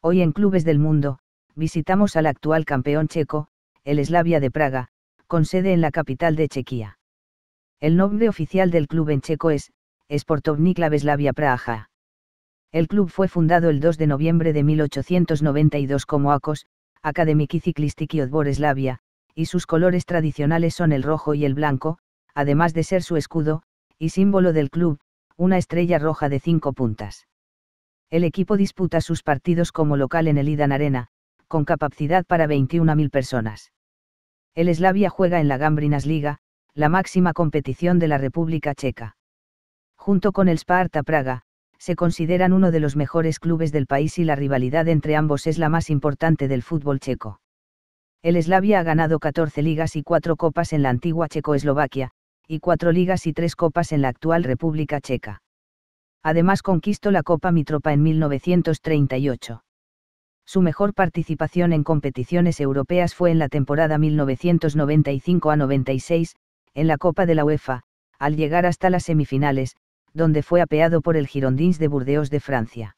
Hoy en Clubes del Mundo, visitamos al actual campeón checo, el Slavia de Praga, con sede en la capital de Chequia. El nombre oficial del club en checo es, Klub Slavia Praha. El club fue fundado el 2 de noviembre de 1892 como ACOS, Akademiki Ciklistiki Slavia, y sus colores tradicionales son el rojo y el blanco, además de ser su escudo, y símbolo del club, una estrella roja de cinco puntas. El equipo disputa sus partidos como local en el Idan Arena, con capacidad para 21.000 personas. El Slavia juega en la Gambrinas Liga, la máxima competición de la República Checa. Junto con el Sparta Praga, se consideran uno de los mejores clubes del país y la rivalidad entre ambos es la más importante del fútbol checo. El Slavia ha ganado 14 ligas y 4 copas en la antigua Checoslovaquia, y 4 ligas y 3 copas en la actual República Checa. Además conquistó la Copa Mitropa en 1938. Su mejor participación en competiciones europeas fue en la temporada 1995 a 96, en la Copa de la UEFA, al llegar hasta las semifinales, donde fue apeado por el Girondins de Burdeos de Francia.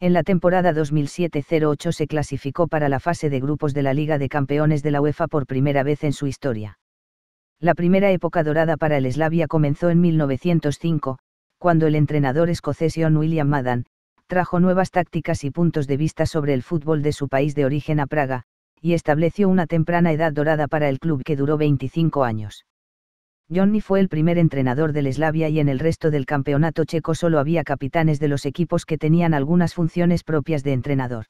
En la temporada 2007-08 se clasificó para la fase de grupos de la Liga de Campeones de la UEFA por primera vez en su historia. La primera época dorada para el Slavia comenzó en 1905, cuando el entrenador escocés John William Madan, trajo nuevas tácticas y puntos de vista sobre el fútbol de su país de origen a Praga, y estableció una temprana edad dorada para el club que duró 25 años. Johnny fue el primer entrenador del Slavia y en el resto del campeonato checo solo había capitanes de los equipos que tenían algunas funciones propias de entrenador.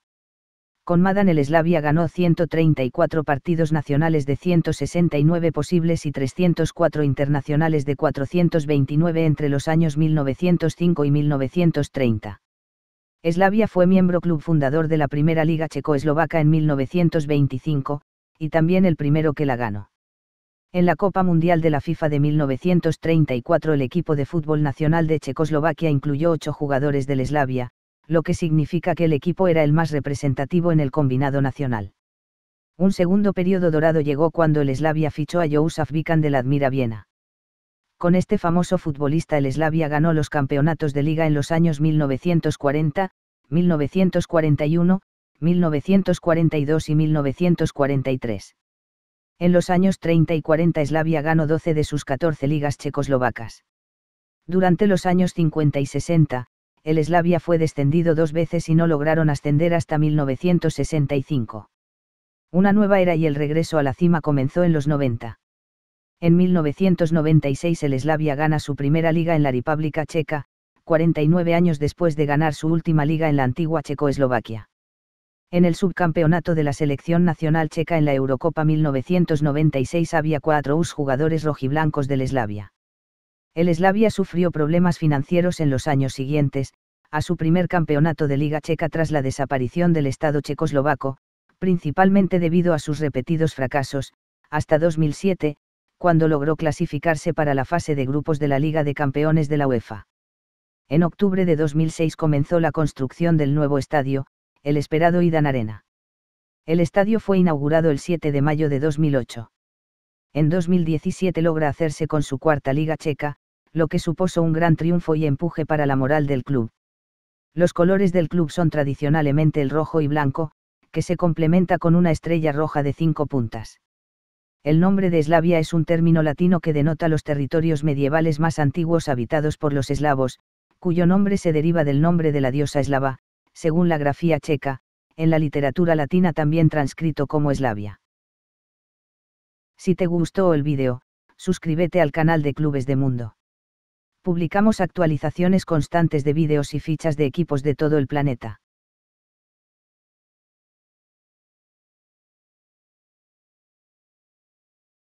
Con Madan el Slavia ganó 134 partidos nacionales de 169 posibles y 304 internacionales de 429 entre los años 1905 y 1930. Slavia fue miembro club fundador de la primera liga checoslovaca en 1925, y también el primero que la ganó. En la Copa Mundial de la FIFA de 1934 el equipo de fútbol nacional de Checoslovaquia incluyó ocho jugadores del Eslavia, lo que significa que el equipo era el más representativo en el combinado nacional. Un segundo periodo dorado llegó cuando el Eslavia fichó a Jousaf Vikan la Admira Viena. Con este famoso futbolista el Eslavia ganó los campeonatos de liga en los años 1940, 1941, 1942 y 1943. En los años 30 y 40 Eslavia ganó 12 de sus 14 ligas checoslovacas. Durante los años 50 y 60, el Eslavia fue descendido dos veces y no lograron ascender hasta 1965. Una nueva era y el regreso a la cima comenzó en los 90. En 1996 el Eslavia gana su primera liga en la República Checa, 49 años después de ganar su última liga en la antigua Checoslovaquia. En el subcampeonato de la selección nacional checa en la Eurocopa 1996 había cuatro US jugadores rojiblancos del Eslavia. El Eslavia sufrió problemas financieros en los años siguientes, a su primer campeonato de Liga Checa tras la desaparición del Estado checoslovaco, principalmente debido a sus repetidos fracasos, hasta 2007, cuando logró clasificarse para la fase de grupos de la Liga de Campeones de la UEFA. En octubre de 2006 comenzó la construcción del nuevo estadio, el esperado Idan Arena. El estadio fue inaugurado el 7 de mayo de 2008. En 2017 logra hacerse con su cuarta liga checa, lo que supuso un gran triunfo y empuje para la moral del club. Los colores del club son tradicionalmente el rojo y blanco, que se complementa con una estrella roja de cinco puntas. El nombre de Eslavia es un término latino que denota los territorios medievales más antiguos habitados por los eslavos, cuyo nombre se deriva del nombre de la diosa eslava, según la grafía checa, en la literatura latina también transcrito como eslavia. Si te gustó el vídeo, suscríbete al canal de Clubes de Mundo. Publicamos actualizaciones constantes de vídeos y fichas de equipos de todo el planeta.